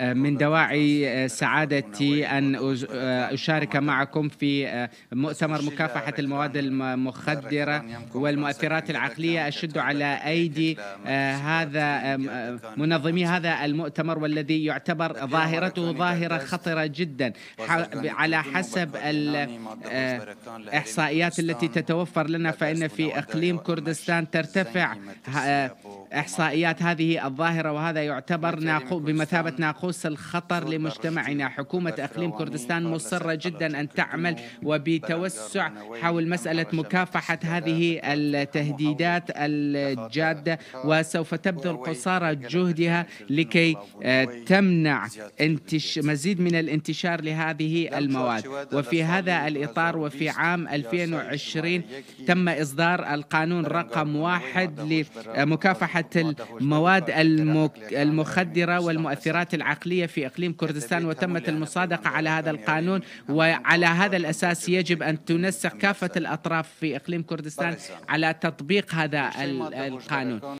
من دواعي آه، سعادتي أن آه، أشارك معكم في آه، مؤتمر مكافحة المواد المخدرة والمؤثرات العقلية أشد على أيدي هذا منظمي هذا المؤتمر والذي يعتبر ظاهرته ظاهرة خطرة جدا على حسب الإحصائيات التي تتوفر لنا فإن في إقليم كردستان ترتفع إحصائيات هذه الظاهرة وهذا يعتبر ناقو بمثابة ناقوس الخطر لمجتمعنا حكومة أقليم كردستان مصرة جدا أن تعمل وبتوسع حول مسألة مكافحة هذه التهديدات الجادة وسوف تبذل قصارى جهدها لكي آه، تمنع انتش مزيد من الانتشار لهذه المواد وفي هذا الإطار وفي عام 2020 تم إصدار القانون رقم واحد لمكافحة مكافحة المواد المخدرة والمؤثرات العقلية في إقليم كردستان وتمت يعني، المصادقة على هذا يعني. القانون نعم، نعم، وعلى هذا نعم. الأساس يجب أن تنسق كافة الأطراف في إقليم كردستان على تطبيق هذا القانون